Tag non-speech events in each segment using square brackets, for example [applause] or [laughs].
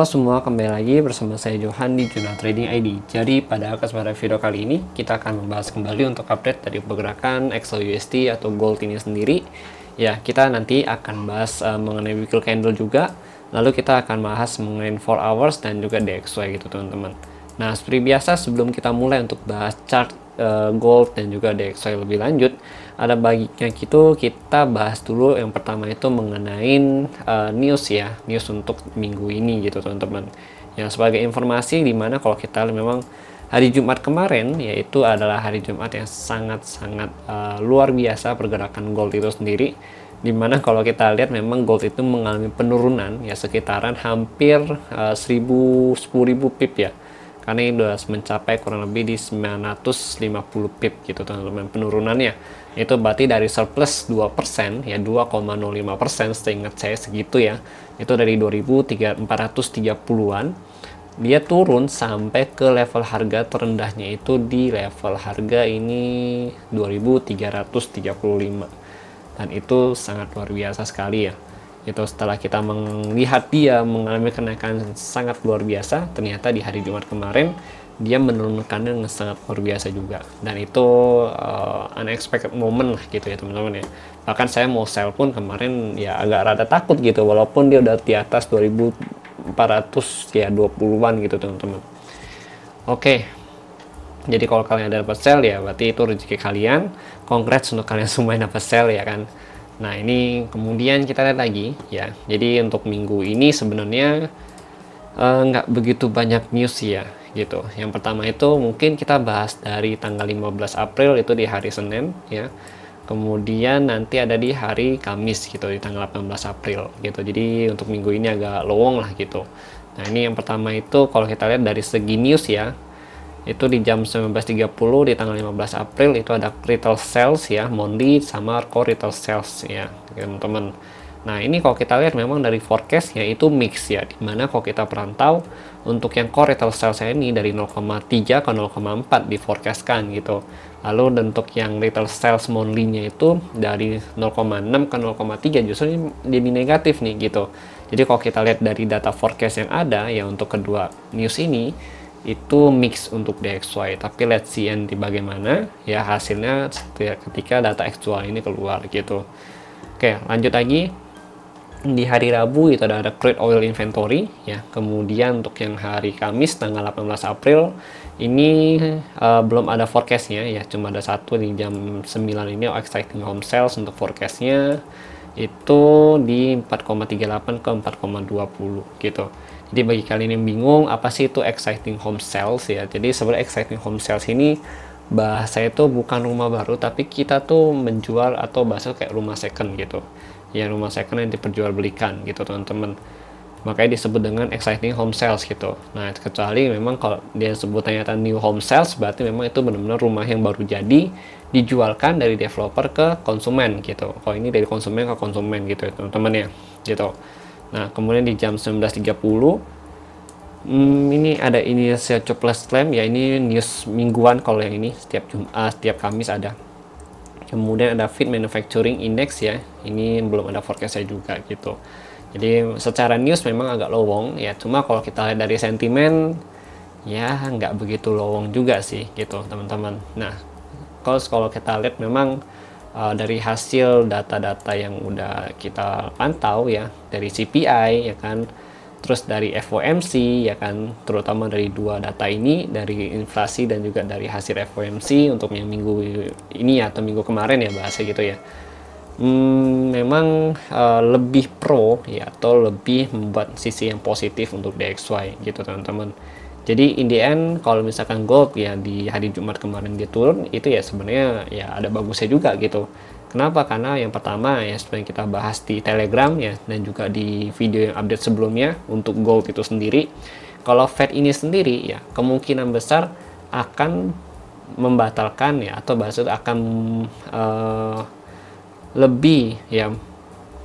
Halo semua, kembali lagi bersama saya Johan di Jurnal Trading ID. Jadi pada kesempatan video kali ini, kita akan membahas kembali untuk update dari pergerakan XAUUSD atau gold ini sendiri. Ya, kita nanti akan bahas uh, mengenai weekly candle juga, lalu kita akan bahas mengenai 4 hours dan juga DXY gitu teman-teman. Nah, seperti biasa sebelum kita mulai untuk bahas chart uh, gold dan juga DXY lebih lanjut, ada baginya gitu kita bahas dulu yang pertama itu mengenai uh, news ya news untuk minggu ini gitu teman-teman yang sebagai informasi dimana kalau kita memang hari Jumat kemarin yaitu adalah hari Jumat yang sangat-sangat uh, luar biasa pergerakan gold itu sendiri dimana kalau kita lihat memang gold itu mengalami penurunan ya sekitaran hampir uh, 1000 10.000 pip ya karena ini sudah mencapai kurang lebih di 950 pip gitu teman-teman penurunannya itu berarti dari surplus 2% ya 2,05% seingat saya segitu ya itu dari 2430-an dia turun sampai ke level harga terendahnya itu di level harga ini 2335 dan itu sangat luar biasa sekali ya itu setelah kita melihat dia mengalami kenaikan sangat luar biasa ternyata di hari Jumat kemarin dia menurunkannya dengan sangat luar biasa juga dan itu uh, unexpected moment lah gitu ya teman-teman ya bahkan saya mau sell pun kemarin ya agak rada takut gitu walaupun dia udah di atas 2400 ya 20-an gitu teman-teman oke okay. jadi kalau kalian ada dapat sell ya berarti itu rezeki kalian congrats untuk kalian [laughs] semua yang dapat sell ya kan nah ini kemudian kita lihat lagi ya jadi untuk minggu ini sebenarnya eh, nggak uh, begitu banyak news ya gitu. Yang pertama itu mungkin kita bahas dari tanggal 15 April itu di hari Senin ya. Kemudian nanti ada di hari Kamis gitu di tanggal 18 April gitu. Jadi untuk minggu ini agak lowong lah gitu. Nah, ini yang pertama itu kalau kita lihat dari segi news ya. Itu di jam 19.30 di tanggal 15 April itu ada retail sales ya, Mondi sama core retail sales ya, teman-teman. Nah ini kalau kita lihat memang dari forecast yaitu mix ya, dimana kalau kita perantau untuk yang core retail sales ini dari 0,3 ke 0,4 di forecastkan gitu. Lalu untuk yang retail sales monthly-nya itu dari 0,6 ke 0,3 justru ini jadi negatif nih gitu. Jadi kalau kita lihat dari data forecast yang ada ya untuk kedua news ini itu mix untuk DXY tapi let's see nanti bagaimana ya hasilnya ketika data actual ini keluar gitu oke lanjut lagi di hari Rabu itu ada, ada crude oil inventory ya. Kemudian untuk yang hari Kamis tanggal 18 April ini uh, belum ada forecastnya ya. Cuma ada satu di jam 9 ini oh, exciting home sales untuk forecastnya itu di 4,38 ke 4,20 gitu. Jadi bagi kalian yang bingung apa sih itu exciting home sales ya. Jadi sebenarnya exciting home sales ini bahasa itu bukan rumah baru tapi kita tuh menjual atau bahasa kayak rumah second gitu ya rumah second kan yang diperjualbelikan gitu teman-teman makanya disebut dengan exciting home sales gitu nah kecuali memang kalau dia sebut ternyata new home sales berarti memang itu benar-benar rumah yang baru jadi dijualkan dari developer ke konsumen gitu kalau ini dari konsumen ke konsumen gitu teman-teman ya gitu nah kemudian di jam 19.30 hmm, ini ada ini saya coplas slam ya ini news mingguan kalau yang ini setiap Jumat ah, setiap Kamis ada kemudian ada Fit manufacturing index ya ini belum ada forecast saya juga gitu jadi secara news memang agak lowong ya cuma kalau kita lihat dari sentimen ya nggak begitu lowong juga sih gitu teman-teman nah kalau kalau kita lihat memang uh, dari hasil data-data yang udah kita pantau ya dari CPI ya kan terus dari FOMC ya kan terutama dari dua data ini dari inflasi dan juga dari hasil FOMC untuk yang minggu ini ya atau minggu kemarin ya bahasa gitu ya hmm, memang uh, lebih pro ya atau lebih membuat sisi yang positif untuk DXY gitu teman-teman jadi in the end kalau misalkan gold ya di hari Jumat kemarin dia turun itu ya sebenarnya ya ada bagusnya juga gitu Kenapa? Karena yang pertama ya seperti yang kita bahas di Telegram ya dan juga di video yang update sebelumnya untuk gold itu sendiri. Kalau Fed ini sendiri ya kemungkinan besar akan membatalkan ya atau bahasa akan uh, lebih ya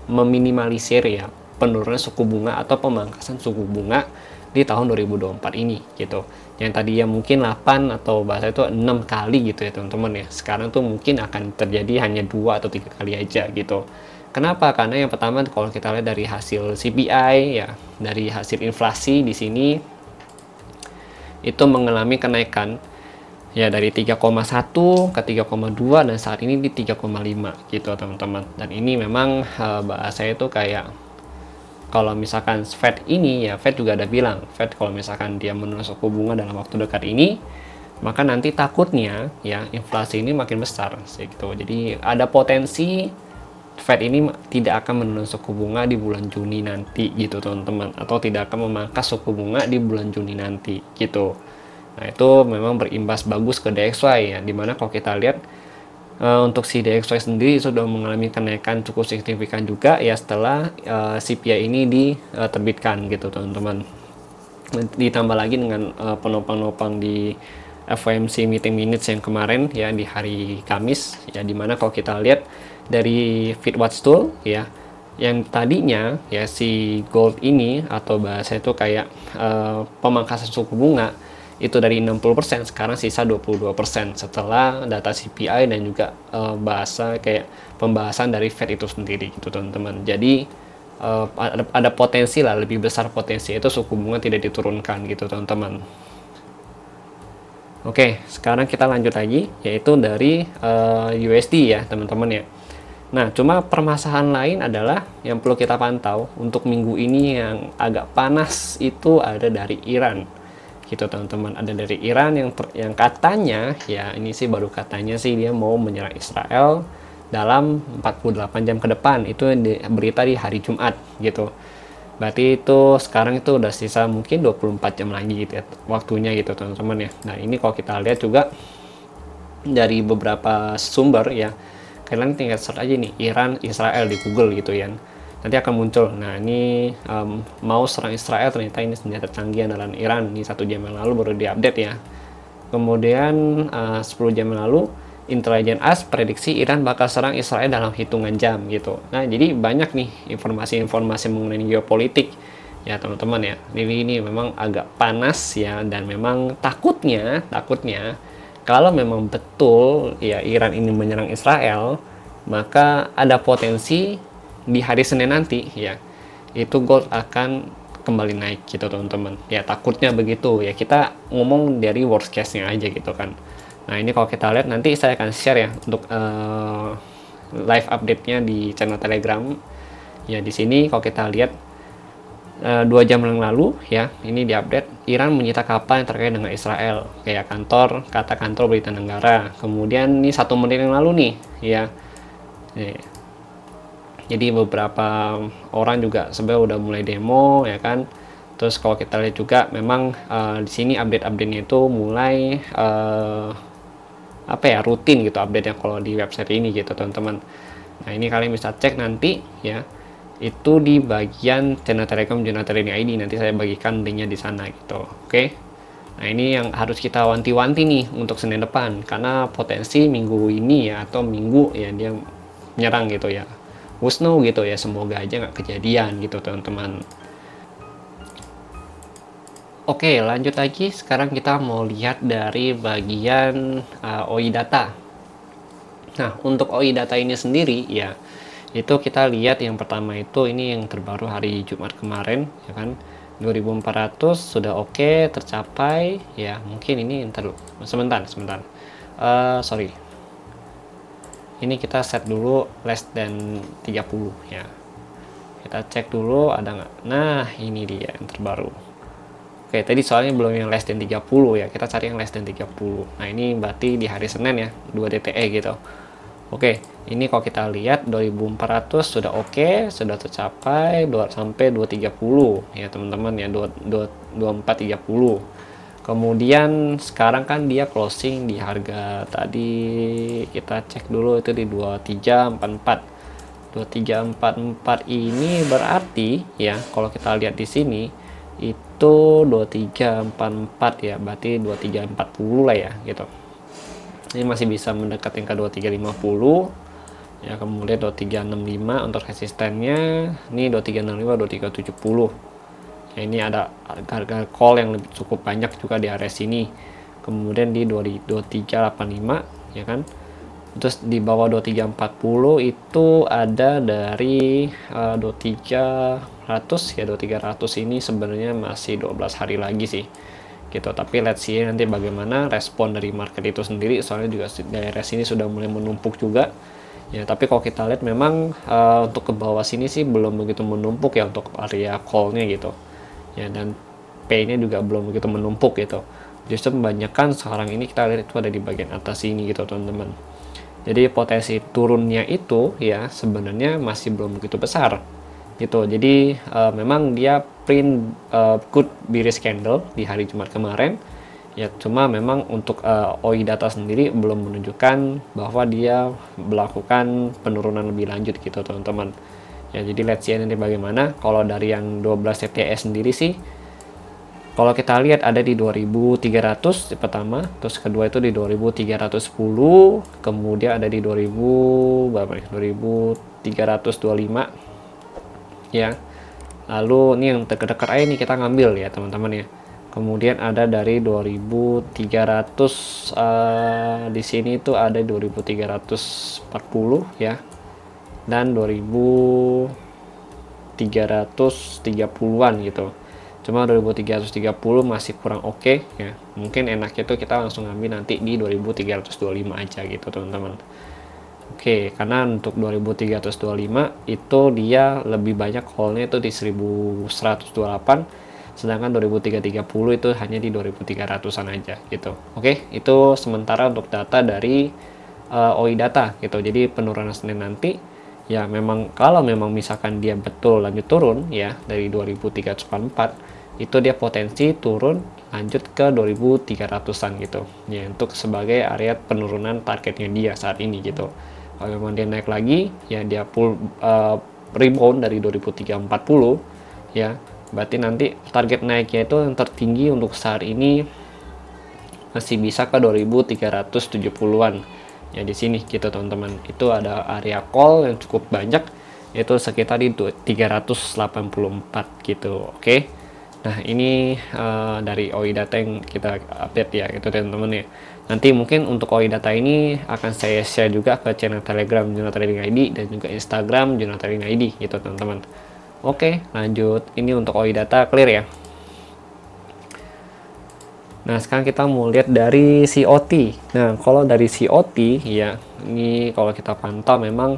meminimalisir ya penurunan suku bunga atau pemangkasan suku bunga di tahun 2024 ini gitu. Yang tadi ya mungkin 8 atau bahasa itu 6 kali gitu ya teman-teman ya. Sekarang tuh mungkin akan terjadi hanya dua atau tiga kali aja gitu. Kenapa? Karena yang pertama kalau kita lihat dari hasil CPI ya, dari hasil inflasi di sini itu mengalami kenaikan ya dari 3,1 ke 3,2 dan saat ini di 3,5 gitu teman-teman. Dan ini memang eh, bahasa itu kayak kalau misalkan Fed ini ya Fed juga ada bilang Fed kalau misalkan dia menurun suku bunga dalam waktu dekat ini maka nanti takutnya ya inflasi ini makin besar gitu. Jadi ada potensi Fed ini tidak akan menurun suku bunga di bulan Juni nanti gitu teman-teman atau tidak akan memangkas suku bunga di bulan Juni nanti gitu. Nah itu memang berimbas bagus ke DXY ya dimana kalau kita lihat Eh, untuk si DXY sendiri sudah mengalami kenaikan cukup signifikan juga ya setelah uh, eh, CPI ini diterbitkan gitu teman-teman. Ditambah lagi dengan eh, penopang-penopang di FOMC meeting minutes yang kemarin ya di hari Kamis ya dimana kalau kita lihat dari Fitwatch tool ya yang tadinya ya si gold ini atau bahasa itu kayak uh, pemangkasan suku bunga itu dari 60% sekarang sisa 22% setelah data CPI dan juga uh, bahasa kayak pembahasan dari Fed itu sendiri gitu teman-teman. Jadi uh, ada, ada potensi lah lebih besar potensi itu suku bunga tidak diturunkan gitu teman-teman. Oke, sekarang kita lanjut lagi yaitu dari uh, eh, USD ya teman-teman ya. Nah, cuma permasalahan lain adalah yang perlu kita pantau untuk minggu ini yang agak panas itu ada dari Iran gitu teman-teman ada dari Iran yang ter, yang katanya ya ini sih baru katanya sih dia mau menyerang Israel dalam 48 jam ke depan itu di, berita di hari Jumat gitu berarti itu sekarang itu udah sisa mungkin 24 jam lagi gitu ya, waktunya gitu teman-teman ya nah ini kalau kita lihat juga dari beberapa sumber ya kalian tinggal search aja nih Iran Israel di Google gitu ya nanti akan muncul. Nah ini um, mau serang Israel ternyata ini senjata canggih andalan Iran. Ini satu jam yang lalu baru diupdate ya. Kemudian eh, uh, 10 jam yang lalu intelijen AS prediksi Iran bakal serang Israel dalam hitungan jam gitu. Nah jadi banyak nih informasi-informasi mengenai geopolitik ya teman-teman ya. Ini ini memang agak panas ya dan memang takutnya takutnya kalau memang betul ya Iran ini menyerang Israel maka ada potensi di hari Senin nanti ya itu gold akan kembali naik gitu teman-teman ya takutnya begitu ya kita ngomong dari worst case nya aja gitu kan nah ini kalau kita lihat nanti saya akan share ya untuk uh, live update nya di channel telegram ya di sini kalau kita lihat eh, dua jam yang lalu ya ini di update Iran menyita kapal yang terkait dengan Israel kayak kantor kata kantor berita negara kemudian ini satu menit yang lalu nih ya eh, jadi beberapa orang juga sebenarnya udah mulai demo ya kan terus kalau kita lihat juga memang uh, di sini update-update-nya itu mulai uh, apa ya rutin gitu update yang kalau di website ini gitu teman-teman nah ini kalian bisa cek nanti ya itu di bagian channel telegram channel ini ID nanti saya bagikan linknya di sana gitu oke okay? Nah ini yang harus kita wanti-wanti nih untuk Senin depan karena potensi minggu ini ya atau minggu ya dia menyerang gitu ya Husnu gitu ya semoga aja nggak kejadian gitu teman-teman Oke lanjut lagi sekarang kita mau lihat dari bagian uh, eh, OI data Nah untuk OI data ini sendiri ya itu kita lihat yang pertama itu ini yang terbaru hari Jumat kemarin ya kan 2400 sudah oke okay, tercapai ya mungkin ini ntar sebentar sebentar uh, sorry ini kita set dulu less than 30 ya kita cek dulu ada nggak nah ini dia yang terbaru oke tadi soalnya belum yang less than 30 ya kita cari yang less than 30 nah ini berarti di hari Senin ya 2 DTE gitu oke ini kalau kita lihat 2400 sudah oke sudah tercapai 2, sampai 230 ya teman-teman ya 2, 2, 2430 kemudian sekarang kan dia closing di harga tadi kita cek dulu itu di 2344 2344 ini berarti ya kalau kita lihat di sini itu 2344 ya berarti 2340 lah ya gitu ini masih bisa mendekati ke 2350 ya kemudian 2365 untuk resistennya ini 2365 2370 Nah, ini ada harga call yang cukup banyak juga di area sini. Kemudian di 2385 ya kan. Terus di bawah 2340 itu ada dari uh, eh, 2300 ya 2300 ini sebenarnya masih 12 hari lagi sih gitu tapi let's see nanti bagaimana respon dari market itu sendiri soalnya juga daerah sini sudah mulai menumpuk juga ya tapi kalau kita lihat memang uh, untuk ke bawah sini sih belum begitu menumpuk ya untuk area callnya gitu ya dan pay-nya juga belum begitu menumpuk gitu justru kebanyakan sekarang ini kita lihat itu ada di bagian atas sini gitu teman-teman jadi potensi turunnya itu ya sebenarnya masih belum begitu besar gitu jadi uh, memang dia print uh, good bearish candle di hari Jumat kemarin ya cuma memang untuk uh, eh, OI data sendiri belum menunjukkan bahwa dia melakukan penurunan lebih lanjut gitu teman-teman Ya, jadi let's see nanti bagaimana. Kalau dari yang 12 TTS sendiri sih, kalau kita lihat ada di 2300 di pertama, terus kedua itu di 2310, kemudian ada di 2000 berapa nih? Ya? 2325. Ya. Lalu ini yang terdekat aja ini kita ngambil ya, teman-teman ya. Kemudian ada dari 2300 uh, eh, di sini itu ada 2340 ya dan 2330-an gitu cuma 2330 masih kurang oke okay, ya mungkin enaknya tuh kita langsung ambil nanti di 2325 aja gitu teman-teman oke okay, karena untuk 2325 itu dia lebih banyak callnya itu di 1128 sedangkan 2330 itu hanya di 2300an aja gitu oke okay, itu sementara untuk data dari uh, eh, OI data gitu jadi penurunan Senin nanti ya memang kalau memang misalkan dia betul lanjut turun ya dari 2344 itu dia potensi turun lanjut ke 2300-an gitu ya untuk sebagai area penurunan targetnya dia saat ini gitu kalau memang dia naik lagi ya dia pull uh, rebound dari 2340 ya berarti nanti target naiknya itu yang tertinggi untuk saat ini masih bisa ke 2370-an ya di sini gitu teman-teman itu ada area call yang cukup banyak yaitu sekitar di 384 gitu oke nah ini uh, dari OI data yang kita update ya gitu teman-teman ya nanti mungkin untuk OI data ini akan saya share juga ke channel telegram jurnal trading ID dan juga instagram jurnal trading ID gitu teman-teman oke lanjut ini untuk OI data clear ya Nah, sekarang kita mau lihat dari COT. Nah, kalau dari COT ya, ini kalau kita pantau memang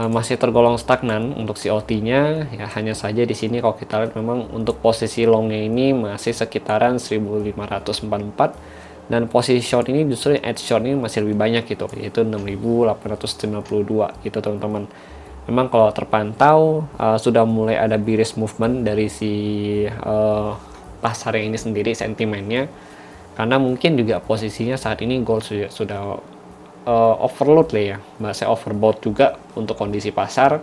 uh, masih tergolong stagnan untuk COT-nya. Ya, hanya saja di sini kalau kita lihat memang untuk posisi long-nya ini masih sekitaran 1544 dan posisi short ini justru edge short ini masih lebih banyak gitu, yaitu 6892 gitu, teman-teman. Memang kalau terpantau uh, sudah mulai ada bearish movement dari si uh, pasar ini sendiri sentimennya karena mungkin juga posisinya saat ini gold sudah, sudah eh, uh, overload lah ya bahasa overbought juga untuk kondisi pasar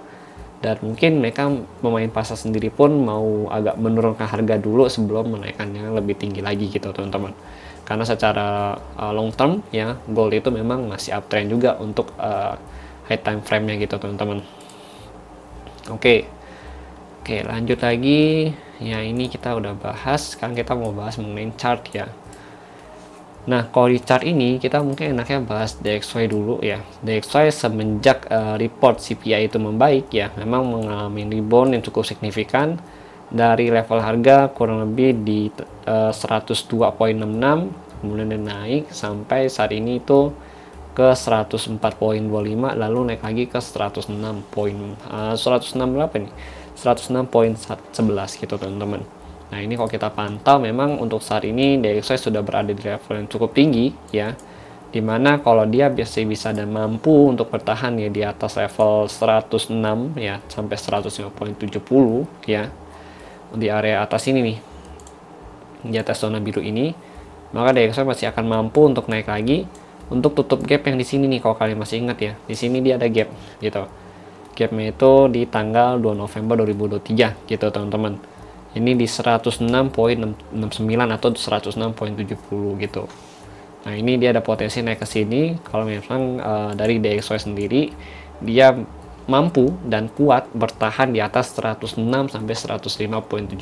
dan mungkin mereka pemain pasar sendiri pun mau agak menurunkan harga dulu sebelum menaikannya lebih tinggi lagi gitu teman-teman karena secara uh, long term ya gold itu memang masih uptrend juga untuk uh, high time frame-nya gitu teman-teman oke okay. Oke, lanjut lagi. Ya, ini kita udah bahas. Sekarang kita mau bahas mengenai chart ya. Nah, kalau di chart ini kita mungkin enaknya bahas DXY dulu ya. DXY semenjak uh, report CPI itu membaik ya, memang mengalami rebound yang cukup signifikan dari level harga kurang lebih di uh, eh, 102.66 kemudian dia naik sampai saat ini itu ke 104.25 lalu naik lagi ke 106. uh, 106 berapa nih? 106.11 gitu teman-teman. Nah ini kalau kita pantau memang untuk saat ini DXY sudah berada di level yang cukup tinggi ya. Dimana kalau dia biasanya bisa dan mampu untuk bertahan ya di atas level 106 ya sampai 105.70 ya di area atas ini nih di atas zona biru ini maka DXY masih akan mampu untuk naik lagi untuk tutup gap yang di sini nih kalau kalian masih ingat ya di sini dia ada gap gitu gapnya itu di tanggal 2 November 2023 gitu teman-teman ini di 106.69 atau 106.70 gitu nah ini dia ada potensi naik ke sini kalau memang uh, dari DXY sendiri dia mampu dan kuat bertahan di atas 106 sampai 105.70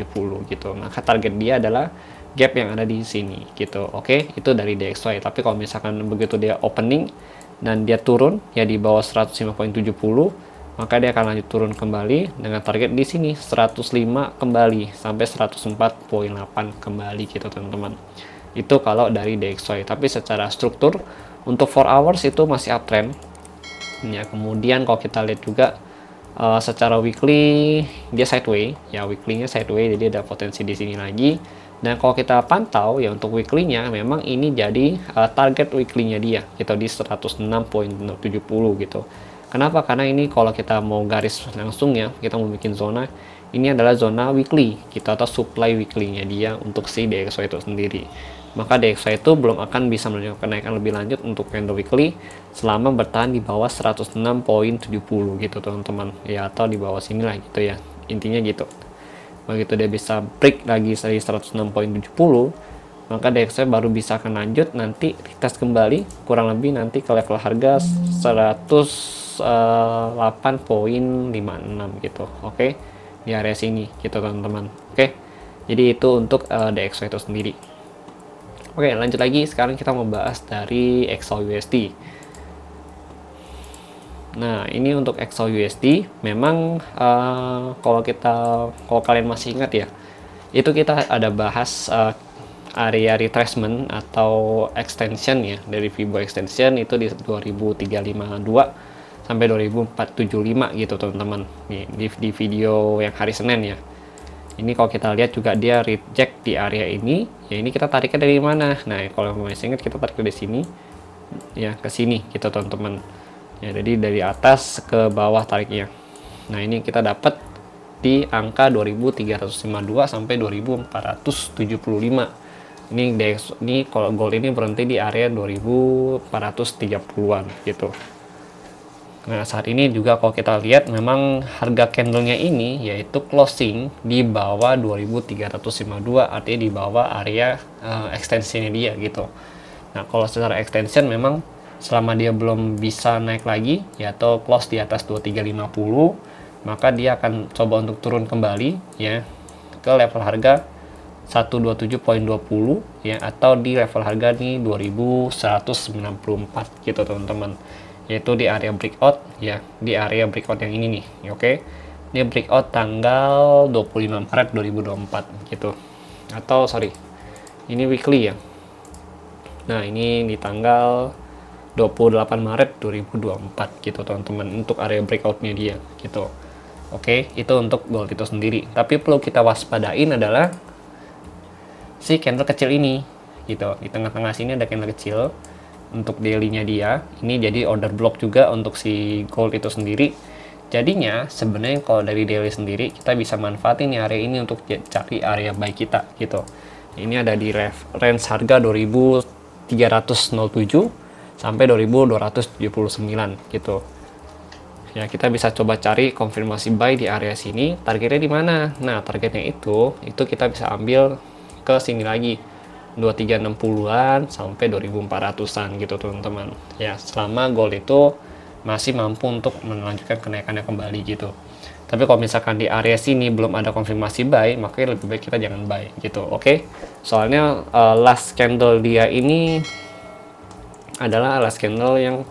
gitu. Maka target dia adalah gap yang ada di sini gitu. Oke, itu dari DXY. Tapi kalau misalkan begitu dia opening dan dia turun ya di bawah 105.70 maka dia akan lanjut turun kembali dengan target di sini 105 kembali sampai 104.8 kembali gitu teman-teman itu kalau dari DXY tapi secara struktur untuk 4 hours itu masih uptrend ya kemudian kalau kita lihat juga uh, secara weekly dia sideways ya weeklynya sideways jadi ada potensi di sini lagi dan kalau kita pantau ya untuk weekly-nya memang ini jadi uh, target weekly-nya dia gitu di 106.70 gitu Kenapa? Karena ini kalau kita mau garis langsung ya, kita mau bikin zona, ini adalah zona weekly, kita atau supply weekly-nya dia untuk si DXY itu sendiri. Maka DXY itu belum akan bisa menunjukkan kenaikan lebih lanjut untuk candle weekly selama bertahan di bawah 106.70 gitu teman-teman. Ya atau di bawah sini lah gitu ya, intinya gitu. Begitu dia bisa break lagi dari 106.70, maka DXY baru bisa akan lanjut nanti retest kembali kurang lebih nanti ke level harga 108.56 eh, gitu oke okay? di area sini gitu teman-teman oke okay? jadi itu untuk uh, eh, DXY itu sendiri oke okay, lanjut lagi sekarang kita mau bahas dari EXO Nah, ini untuk EXO memang uh, kalau kita kalau kalian masih ingat ya, itu kita ada bahas uh, area retracement atau extension ya dari Vibo extension itu di 2352 sampai 2475 gitu teman-teman di, di video yang hari Senin ya ini kalau kita lihat juga dia reject di area ini ya ini kita tariknya dari mana nah kalau masih ingat kita tarik dari sini ya ke sini gitu teman-teman ya jadi dari atas ke bawah tariknya nah ini kita dapat di angka 2352 sampai 2475 ini DX ini kalau gold ini berhenti di area 2430-an gitu Nah saat ini juga kalau kita lihat memang harga candlenya ini yaitu closing di bawah 2352 artinya di bawah area uh, extensionnya dia gitu. Nah kalau secara extension memang selama dia belum bisa naik lagi ya atau close di atas 2350 maka dia akan coba untuk turun kembali ya ke level harga 127.20 ya atau di level harga nih 2194 gitu teman-teman yaitu di area breakout ya di area breakout yang ini nih ya, oke okay? ini breakout tanggal 25 Maret 2024 gitu atau sorry ini weekly ya nah ini di tanggal 28 Maret 2024 gitu teman-teman untuk area breakoutnya dia gitu oke okay? itu untuk gold itu sendiri tapi perlu kita waspadain adalah si candle kecil ini gitu di tengah-tengah sini ada candle kecil untuk dailynya dia ini jadi order block juga untuk si gold itu sendiri jadinya sebenarnya kalau dari daily sendiri kita bisa manfaatin area ini untuk cari area buy kita gitu ini ada di ref range harga 2307 sampai 2279 gitu ya kita bisa coba cari konfirmasi buy di area sini targetnya di mana nah targetnya itu itu kita bisa ambil ke sini lagi 2360-an sampai 2400-an gitu teman-teman ya selama gold itu masih mampu untuk melanjutkan kenaikannya kembali gitu tapi kalau misalkan di area sini belum ada konfirmasi buy makanya lebih baik kita jangan buy gitu oke okay? soalnya uh, last candle dia ini adalah last candle yang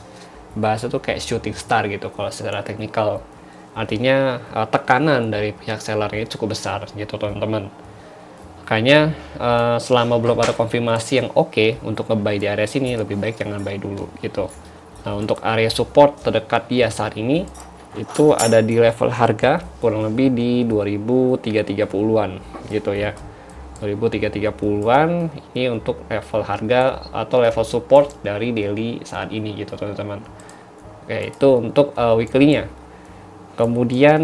bahasa tuh kayak shooting star gitu kalau secara teknikal artinya uh, tekanan dari pihak sellernya cukup besar gitu teman-teman makanya uh, selama belum ada konfirmasi yang oke okay untuk ngebuy di area sini lebih baik jangan buy dulu gitu nah untuk area support terdekat dia saat ini itu ada di level harga kurang lebih di 2330-an gitu ya 2330-an ini untuk level harga atau level support dari daily saat ini gitu teman-teman oke itu untuk uh, weekly-nya kemudian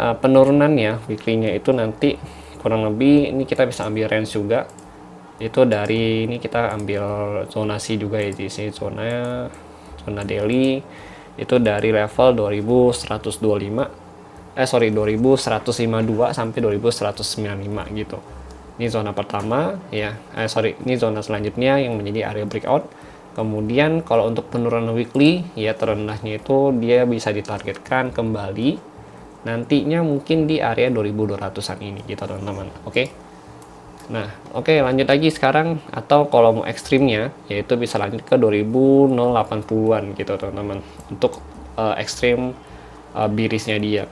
uh, penurunannya weekly-nya itu nanti kurang lebih ini kita bisa ambil range juga itu dari ini kita ambil zonasi juga ya di sini zona zona daily itu dari level 2125 eh sorry 2152 sampai 2195 gitu ini zona pertama ya eh sorry ini zona selanjutnya yang menjadi area breakout kemudian kalau untuk penurunan weekly ya terendahnya itu dia bisa ditargetkan kembali nantinya mungkin di area 2200-an ini gitu teman-teman oke okay? nah oke okay, lanjut lagi sekarang atau kalau mau ekstrimnya yaitu bisa lanjut ke 2080-an gitu teman-teman untuk uh, ekstrim uh, birisnya dia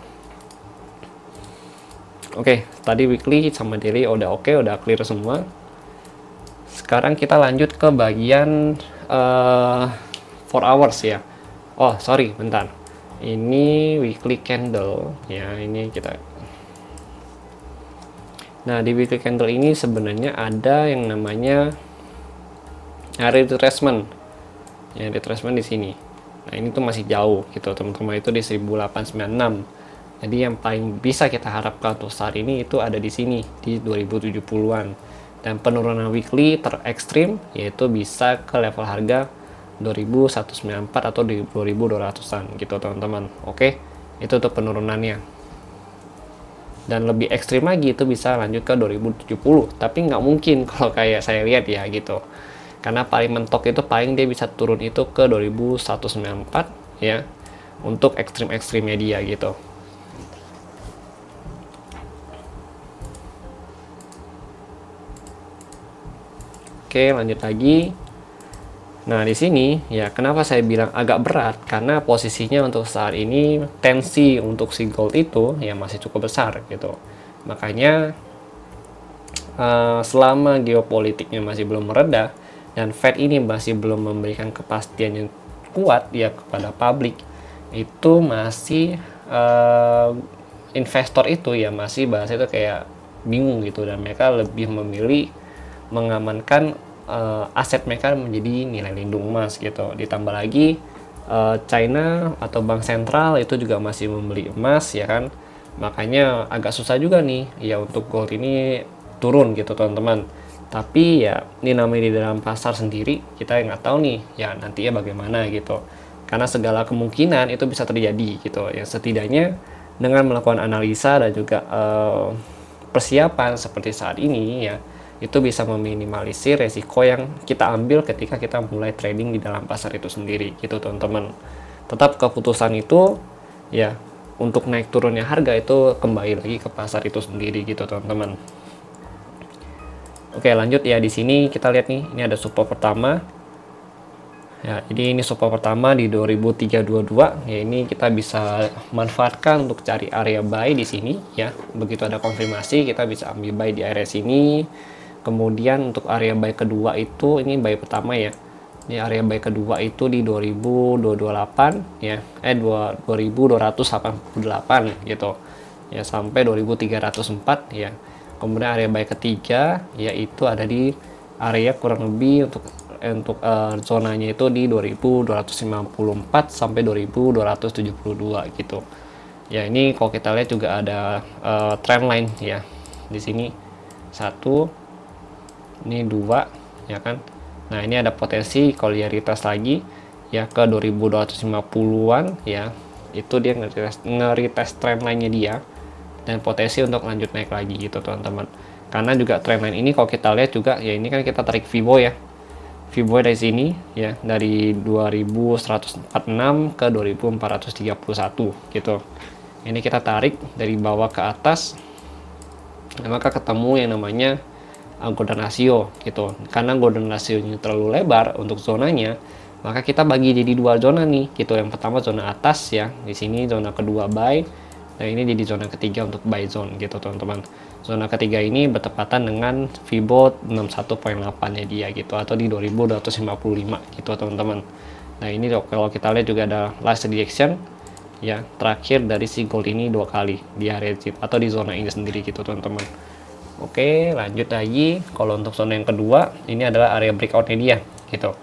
oke okay, tadi weekly sama daily udah oke okay, udah clear semua sekarang kita lanjut ke bagian uh, eh, 4 hours ya oh sorry bentar ini weekly candle ya ini kita nah di weekly candle ini sebenarnya ada yang namanya retracement ya retracement di sini nah ini tuh masih jauh gitu teman-teman itu di 1896 jadi yang paling bisa kita harapkan untuk saat ini itu ada di sini di 2070-an. Dan penurunan weekly terekstrim yaitu bisa ke level harga 2194 atau di 2200-an gitu teman-teman. Oke, itu untuk penurunannya. Dan lebih ekstrim lagi itu bisa lanjut ke 2070, tapi nggak mungkin [laughs] kalau kayak saya lihat ya gitu. Karena paling mentok itu paling dia bisa turun itu ke 2194 ya untuk ekstrim-ekstrimnya dia gitu. Oke, lanjut lagi Nah, di sini ya kenapa saya bilang agak berat karena posisinya untuk saat ini tensi untuk si gold itu ya masih cukup besar gitu. Makanya uh, selama geopolitiknya masih belum mereda dan Fed ini masih belum memberikan kepastian yang kuat ya kepada publik itu masih uh, investor itu ya masih bahasa itu kayak bingung gitu dan mereka lebih memilih mengamankan uh, aset mereka menjadi nilai lindung emas gitu. Ditambah lagi uh, China atau bank sentral itu juga masih membeli emas ya kan. Makanya agak susah juga nih ya untuk gold ini turun gitu teman-teman. Tapi ya ini namanya di dalam pasar sendiri kita nggak tahu nih ya nantinya bagaimana gitu. Karena segala kemungkinan itu bisa terjadi gitu. Ya setidaknya dengan melakukan analisa dan juga uh, persiapan seperti saat ini ya itu bisa meminimalisir resiko yang kita ambil ketika kita mulai trading di dalam pasar itu sendiri gitu teman-teman tetap keputusan itu ya untuk naik turunnya harga itu kembali lagi ke pasar itu sendiri gitu teman-teman oke lanjut ya di sini kita lihat nih ini ada support pertama ya jadi ini support pertama di 2322 ya ini kita bisa manfaatkan untuk cari area buy di sini ya begitu ada konfirmasi kita bisa ambil buy di area sini kemudian untuk area buy kedua itu ini buy pertama ya Ini area buy kedua itu di 2228 ya eh 2288 gitu ya sampai 2304 ya kemudian area buy ketiga yaitu ada di area kurang lebih untuk eh, untuk uh, zonanya itu di 2254 sampai 2272 gitu ya ini kalau kita lihat juga ada uh, trend line ya di sini satu ini dua ya kan nah ini ada potensi koliaritas lagi ya ke 2250-an ya itu dia ngeri ngeretest trendline-nya dia dan potensi untuk lanjut naik lagi gitu teman-teman karena juga trendline ini kalau kita lihat juga ya ini kan kita tarik Fibo ya Fibo dari sini ya dari 2146 ke 2431 gitu ini kita tarik dari bawah ke atas maka ketemu yang namanya golden ratio gitu. Karena golden ratio-nya terlalu lebar untuk zonanya, maka kita bagi jadi dua zona nih gitu. Yang pertama zona atas ya, di sini zona kedua buy, dan ini jadi zona ketiga untuk buy zone gitu teman-teman. Zona ketiga ini bertepatan dengan Fibo 61.8-nya dia gitu atau di 2255 gitu teman-teman. Nah ini kalau kita lihat juga ada last rejection ya terakhir dari si gold ini dua kali di area atau di zona ini sendiri gitu teman-teman. Oke, lanjut lagi. Kalau untuk zona yang kedua, ini adalah area breakout breakoutnya dia, gitu.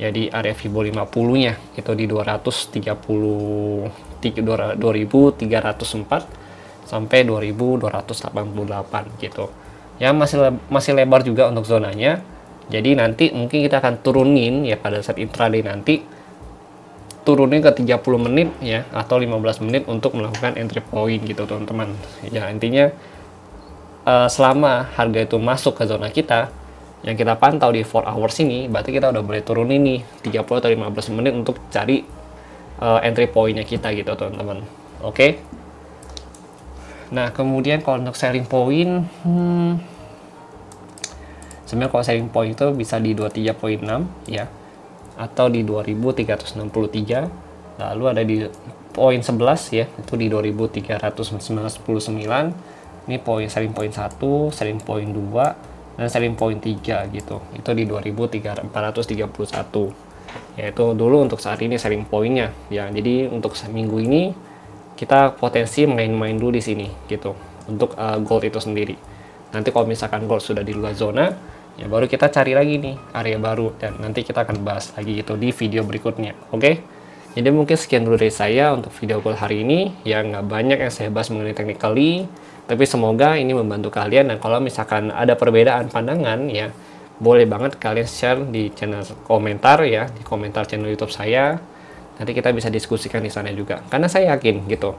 Jadi area Fibo 50-nya, itu di 230, 2304 sampai 2288, gitu. Ya masih masih lebar juga untuk zonanya. Jadi nanti mungkin kita akan turunin ya pada saat intraday nanti turunin ke 30 menit ya atau 15 menit untuk melakukan entry point gitu teman-teman. Ya intinya uh, selama harga itu masuk ke zona kita yang kita pantau di 4 hours ini berarti kita udah boleh turun ini 30 atau 15 menit untuk cari uh, entry pointnya kita gitu teman-teman oke okay? nah kemudian kalau untuk selling point hmm, sebenarnya kalau selling point itu bisa di 23.6 ya atau di 2363 lalu ada di poin 11 ya itu di 2399 ini poin selling point 1, selling point 2 dan selling point 3 gitu. Itu di 2431 yaitu dulu untuk saat ini selling pointnya ya jadi untuk seminggu ini kita potensi main-main dulu di sini gitu untuk uh, gold itu sendiri nanti kalau misalkan gold sudah di luar zona ya baru kita cari lagi nih area baru dan nanti kita akan bahas lagi gitu di video berikutnya oke okay? Jadi mungkin sekian dulu dari saya untuk video call hari ini. Ya nggak banyak yang saya bahas mengenai technically, tapi semoga ini membantu kalian. Dan kalau misalkan ada perbedaan pandangan ya, boleh banget kalian share di channel komentar ya, di komentar channel YouTube saya. Nanti kita bisa diskusikan di sana juga. Karena saya yakin gitu,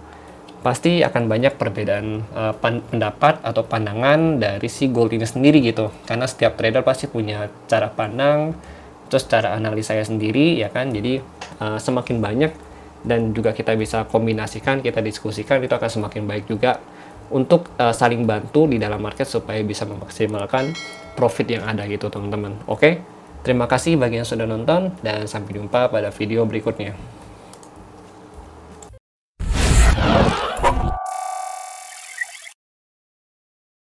pasti akan banyak perbedaan uh, pendapat atau pandangan dari si gold ini sendiri gitu. Karena setiap trader pasti punya cara pandang, terus cara analisa saya sendiri ya kan jadi uh, semakin banyak dan juga kita bisa kombinasikan kita diskusikan itu akan semakin baik juga untuk uh, saling bantu di dalam market supaya bisa memaksimalkan profit yang ada gitu teman-teman oke okay? terima kasih bagi yang sudah nonton dan sampai jumpa pada video berikutnya